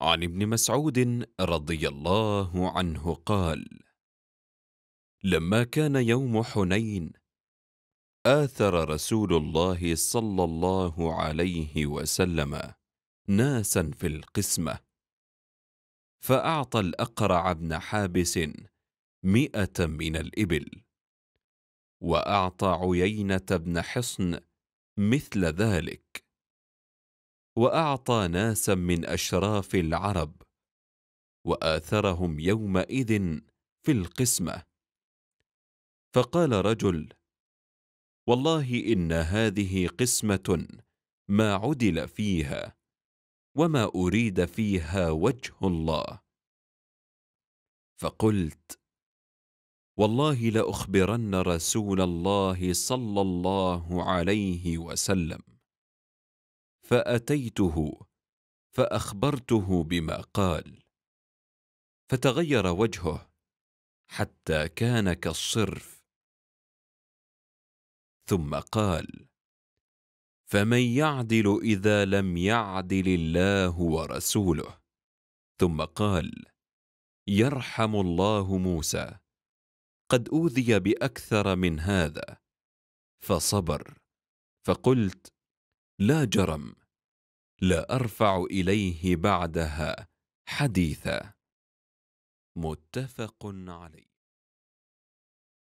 عن ابن مسعود رضي الله عنه قال لما كان يوم حنين آثر رسول الله صلى الله عليه وسلم ناسا في القسمة فأعطى الأقرع بن حابس مئة من الإبل وأعطى عيينة بن حصن مثل ذلك واعطى ناسا من اشراف العرب واثرهم يومئذ في القسمه فقال رجل والله ان هذه قسمه ما عدل فيها وما اريد فيها وجه الله فقلت والله لاخبرن رسول الله صلى الله عليه وسلم فاتيته فاخبرته بما قال فتغير وجهه حتى كان كالصرف ثم قال فمن يعدل اذا لم يعدل الله ورسوله ثم قال يرحم الله موسى قد اوذي باكثر من هذا فصبر فقلت لا جرم لا أرفع إليه بعدها حديثا متفق عليه